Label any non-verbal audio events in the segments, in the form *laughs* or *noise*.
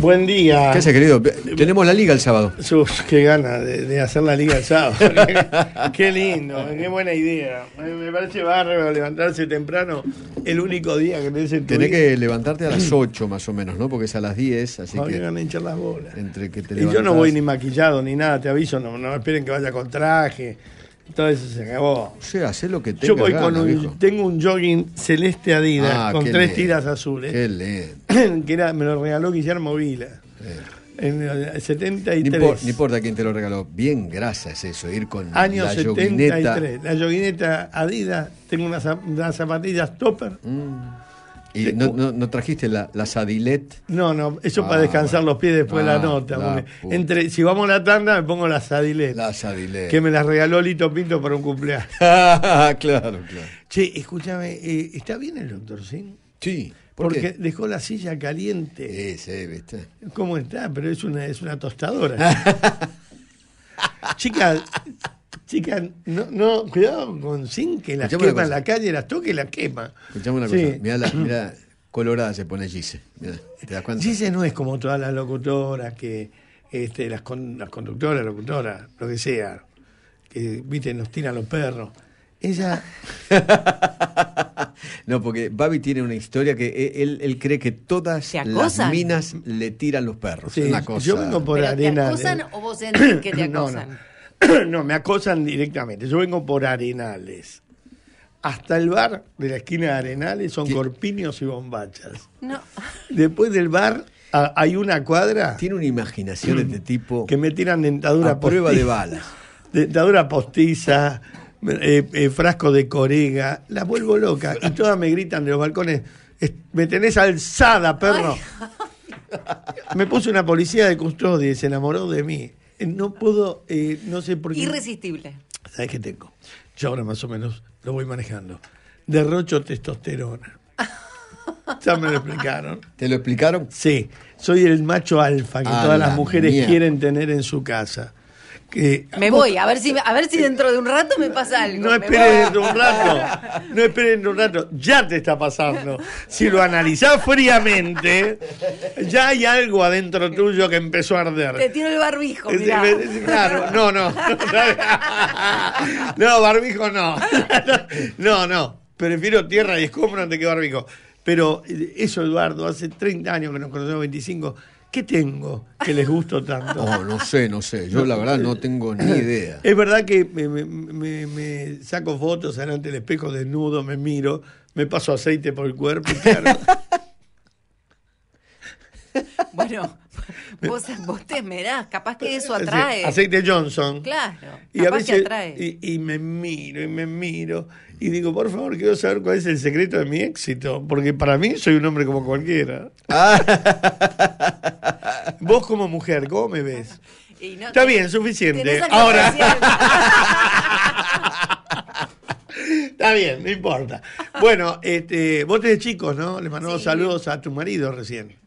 Buen día. ¿Qué haces, querido? Tenemos la liga el sábado. Uf, qué gana de, hacer la liga el sábado. *laughs* qué lindo, qué buena idea. Me parece bárbaro levantarse temprano el único día que tenés en tu Tenés que levantarte a las 8 *clears throat* más o menos, ¿no? Porque es a las 10, así Ahora que... a hinchar las bolas. Entre que te y yo no voy ni maquillado ni nada, te aviso, no, no esperen que vaya con traje entonces se acabó. lo que Yo voy con un, tengo un jogging celeste Adidas ah, con tres tiras azules. *clears throat* que me lo regaló Guillermo Vila. En el 73. No importa, quién te lo regaló. Bien grasa es eso, ir con Año la 73. La joguineta Adidas. Tengo unas, zapatillas topper. Mm. Y eh, no, trajiste la, sadilet. No, no, eso para ah, descansar los pies después de la ah, nota. entre, si vamos a la tanda, me pongo la sadilet. La sadilet. Que me la regaló Lito Pinto para un cumpleaños. *laughs* Ah, claro, claro. Che, escúchame, eh, ¿está bien el doctor Sin? Sí. porque dejó la silla caliente. Sí, sí, viste. ¿Cómo está? Pero es una, es una tostadora. *laughs* Chicas, Chicas, no, no, cuidado con Sin, que las quema en la calle, las toque y las quema. Escuchamos una cosa. Mirá, la, *clears throat* colorada se pone Gise. Gise no es como todas las locutoras, que este, las, conductoras, locutoras, lo que sea, que viste, nos tiran los perros. Ella. *laughs* no, porque Babi tiene una historia que e, él, él cree que todas las minas le tiran los perros. una cosa. Yo vengo por arena. ¿Te acosan o vos *clears throat* sentís que te acosan? *coughs* no, me acosan directamente. Yo vengo por Arenales. Hasta el bar de la esquina de Arenales son corpiños y bombachas. No. Después del bar hay una cuadra. Tiene una imaginación de este tipo. Que me tiran dentadura a prueba de balas. *laughs* Dentadura postiza, eh, eh, frasco de corega. La vuelvo loca. Y todas me gritan de los balcones: Me tenés alzada, perro. *laughs* Me puse una policía de custodia y se enamoró de mí no puedo, eh, no sé por qué. Irresistible. ¿Sabes qué tengo? Yo ahora más o menos lo voy manejando. Derrocho testosterona. *laughs* Ya me lo explicaron. ¿Te lo explicaron? Sí, soy el macho alfa que todas las mujeres quieren tener en su casa me voy, a ver si a ver si dentro de un rato me pasa algo. No esperes dentro de un rato, no esperes dentro de un rato, ya te está pasando. Si lo analizás fríamente, ya hay algo adentro tuyo que empezó a arder. Te tiro el barbijo, mirá. Claro, no, no. No, barbijo no. No, no. Prefiero tierra y escombro antes que barbijo. Pero eh, eso, Eduardo, hace 30 años que nos conocemos, 25 ¿Qué tengo que les gusto tanto? No, *laughs* oh, no sé, no sé. Yo la verdad no tengo ni idea. Es verdad que me, me saco fotos delante del espejo desnudo, me miro, me paso aceite por el cuerpo y claro, *laughs* *laughs* Bueno, vos, vos te capaz que eso atrae. aceite Johnson. Claro. Y capaz que atrae. Y, me miro, y me miro, y digo, por favor, quiero saber cuál es el secreto de mi éxito, porque para mí soy un hombre como cualquiera. Ah. vos como mujer, ¿cómo me ves? *laughs* Está bien, suficiente. Ahora. *laughs* Está bien, no importa. Bueno, este, vos tenés chicos, ¿no? Les mandamos saludos a tu marido recién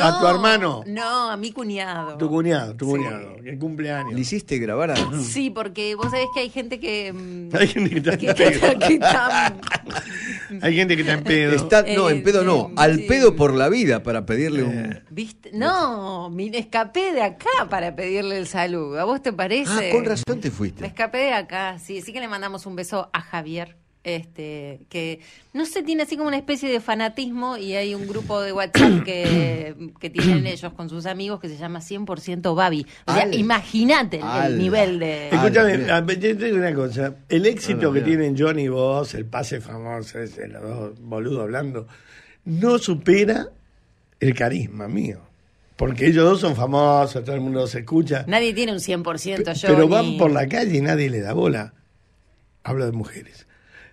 a tu hermano. No, a mi cuñado. Tu cuñado, tu cuñado, que cumpleaños. ¿Le hiciste grabar a... *laughs* Sí, porque vos sabés que hay gente que... Hay gente que está en pedo. hay gente que está en eh, pedo. no, en eh, pedo no, al pedo por la vida para pedirle un... Eh. No, me escapé de acá para pedirle el saludo. ¿A vos te parece? Ah, con razón te fuiste. Me escapé de acá, sí. Así que le mandamos un beso a Javier este, que no sé, tiene así como una especie de fanatismo y hay un grupo de WhatsApp que, *coughs* tienen ellos con sus amigos que se llama 100% Babi. O sea, imagínate el, nivel de... Escúchame, te digo una cosa, el éxito que tienen Johnny y vos, el pase famoso, ese, los dos boludos hablando, no supera el carisma mío. Porque ellos dos son famosos, todo el mundo los escucha. Nadie tiene un 100% yo. Pero van por la calle y nadie le da bola. Hablo de mujeres.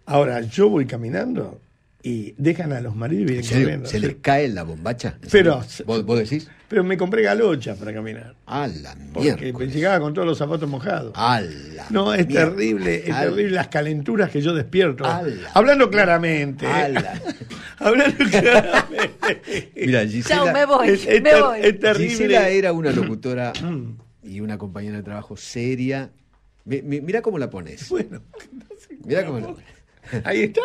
Ahora, yo voy caminando y dejan a los maridos y caminando. ¿Se les cae la bombacha? Pero, ¿Vos, decís? Pero me compré galocha para caminar. A la me Llegaba con todos los zapatos mojados. A No, es terrible, es terrible las calenturas que yo despierto. Hablando claramente. ¿eh? *laughs* Hablando claramente. Mira, Gisela, Chau, me voy, es, me voy. terrible. Gisela era una *clears throat* locutora y una compañera de trabajo seria. Mira cómo la pones. Bueno, *laughs* no sé Mira cómo la pones. Ahí está.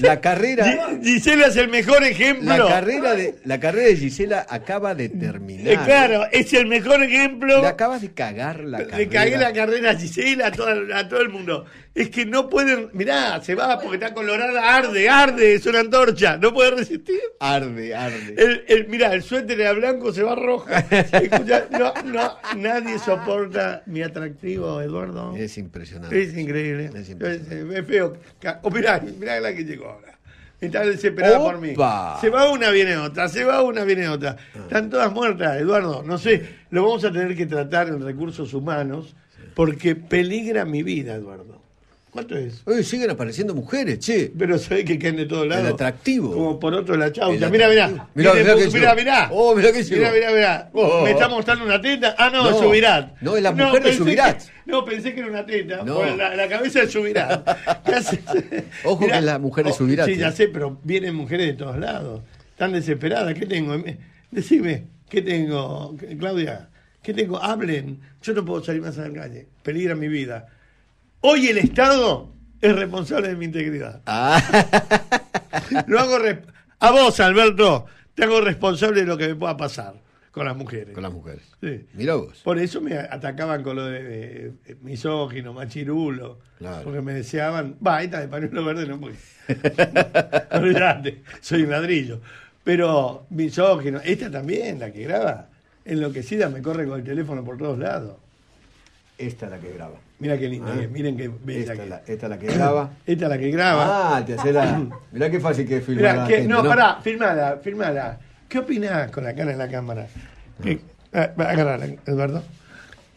La carrera. Gisela es el mejor ejemplo. La carrera de, la carrera de Gisela acaba de terminar. Eh, claro, es el mejor ejemplo. Le acabas de cagar la carrera. Le cagué la carrera a Gisela, a todo, a todo el mundo. Es que no pueden. Mirá, se va porque está colorada, arde, arde, es una antorcha. No puede resistir. Arde, arde. El, el, mirá, el suéter era blanco, se va roja. *laughs* no, no, nadie soporta mi atractivo, Eduardo. Es impresionante. Es increíble. Es, impresionante. feo. O mirá, mirá la que llegó ahora. Está desesperada por mí. Se va una, viene otra. Se va una, viene otra. Ah. Están todas muertas, Eduardo. No sé, lo vamos a tener que tratar en recursos humanos porque peligra mi vida, Eduardo. ¿Cuánto es? Oye, siguen apareciendo mujeres, che. Pero sabés que caen de todos lados. atractivo. Como por otro la chaucha. Mira, mira. Mira, mira, mira. Oh, mira Mira, mira, mira. Oh. Me está mostrando una teta. Ah, no, no Subirat. No, es la mujer de Subirat. no, pensé que era una teta. No. la, cabeza de Subirat. *laughs* Ojo que la mujer de oh, Subirat. sí, ya sé, pero vienen mujeres de todos lados. Están desesperadas. ¿Qué tengo? Eh, decime, ¿qué tengo, Claudia? ¿Qué tengo? Hablen. Yo no puedo salir más a la calle. Peligra mi vida Hoy el Estado es responsable de mi integridad. Ah. Lo hago a vos, Alberto, te hago responsable de lo que me pueda pasar con las mujeres. Con las mujeres. Sí. Mirá vos. Por eso me atacaban con lo de, misógino, machirulo. Porque me deseaban, va, esta de pañuelo verde no muy *laughs* Olvídate, soy un ladrillo. Pero misógino, esta también, la que graba, enloquecida me corre con el teléfono por todos lados. Esta es la que graba. Mira qué linda, ah. eh, miren qué Esta, la, esta es la que graba. *clears throat* esta es la que graba. Ah, te hace la. *clears throat* Mirá qué fácil que es filmar. Mirá, que, no, pará, firmala, firmala. ¿Qué opinás con la cara en la cámara? ¿Qué... Ah, Eduardo.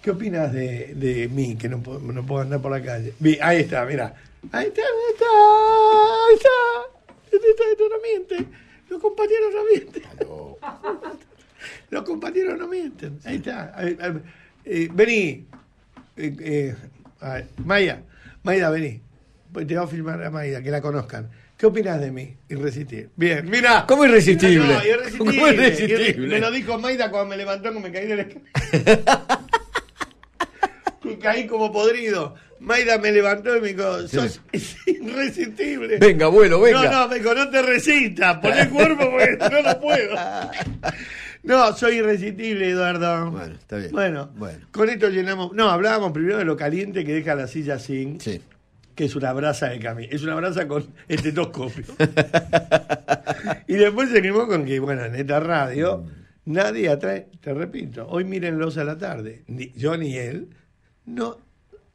¿Qué opinas de, de, mí, que no puedo, andar por la calle? Ahí está, mira. Ahí está, ahí está, ahí está. No, este este no miente. Los compañeros no mienten. *laughs* Los compañeros no mienten. Ahí está. Eh, vení, eh, eh Maida, a Maya, vení. Pues te voy a filmar a Maida, que la conozcan. ¿Qué opinas de mí? Irresistible. Bien, mira. ¿Cómo irresistible? Me lo dijo Maida cuando me levantó, cuando me caí de la *laughs* caí como podrido. Maida me levantó y me dijo, sos irresistible. Venga, abuelo, venga. No, no, me dijo, no te resistas, pon el cuerpo porque no lo puedo. *laughs* No, soy irresistible, Eduardo. Bueno, está bien. Bueno, con esto llenamos. No, hablábamos primero de lo caliente que deja la silla sin. Sí. Que es una brasa de camino. Es una brasa con estetoscopio. *laughs* y después seguimos con que, bueno, en esta radio, mm. nadie atrae. Te repito, hoy miren los a la tarde. Ni, yo ni él. No,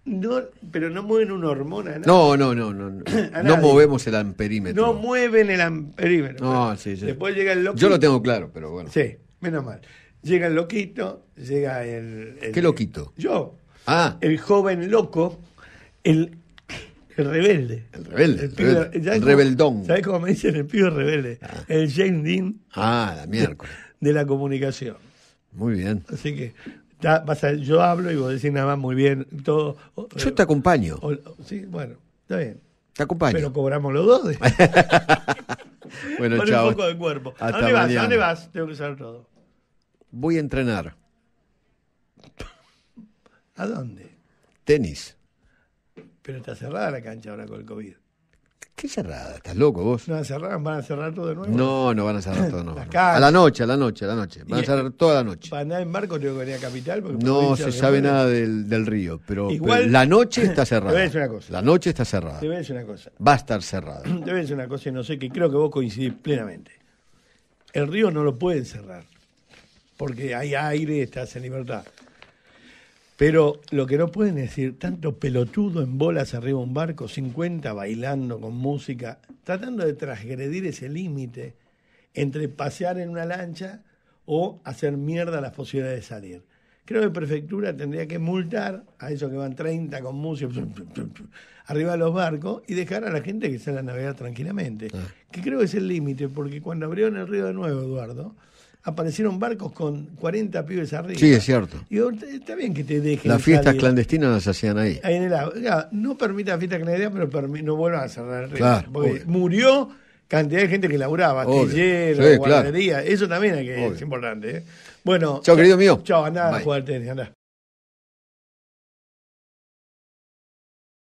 no, pero no mueven una hormona. No, no, no, no. *clears throat* No movemos el amperímetro. No mueven el amperímetro. No, sí, sí. Después llega el loco. Yo lo tengo claro, pero bueno. Sí. Menos mal. Llega el loquito, llega el. ¿Qué loquito? Yo. Ah. El joven loco, el, el rebelde. El rebelde. El, rebeldón. ¿Sabes cómo me dicen el pibe rebelde? Ah. El James Dean. Ah, la mierda. De, la comunicación. Muy bien. Así que. yo hablo y vos decís nada más muy bien. todo oh, Yo te acompaño. sí, bueno, está bien. Te acompaño. Pero cobramos los dos. *laughs* *laughs* bueno, Con chao. un poco de cuerpo. ¿A dónde vas? ¿A dónde vas? Tengo que saber todo voy a entrenar. *laughs* ¿A dónde? Tenis. Pero está cerrada la cancha ahora con el COVID. ¿Qué cerrada? ¿Estás loco vos? No, cerrar, van a cerrar todo de nuevo. No, no van a cerrar todo de nuevo. *laughs* a la noche, a la noche, a la noche. Van a cerrar toda la eh, noche. Para andar en barco tengo que venir a Capital. Porque no se sabe nada del, río, pero, la noche está cerrada. *coughs* Te voy una cosa. La noche está cerrada. Te voy a decir una cosa. Va a estar cerrada. *coughs* Te voy a decir una cosa y no sé, que creo que vos coincidís plenamente. El río no lo pueden cerrar porque hay aire, estás en libertad. Pero lo que no pueden decir, tanto pelotudo en bolas arriba de un barco, 50 bailando con música, tratando de transgredir ese límite entre pasear en una lancha o hacer mierda las posibilidades de salir. Creo que Prefectura tendría que multar a esos que van 30 con música arriba de los barcos y dejar a la gente que salga a navegar tranquilamente. Ah. Que creo que es el límite, porque cuando abrieron el río de nuevo, Eduardo, aparecieron barcos con 40 pibes arriba. Sí, es cierto. está bien que te dejen. Las fiestas clandestinas las hacían ahí. ahí en el agua. no permita fiestas clandestinas, pero no vuelvan a cerrar el río. porque murió cantidad de gente que laburaba, astillero, sí, guardería. Eso también es importante. ¿eh? Bueno. Chao, querido eh, mío. Chao, andá a jugar tenis, andá.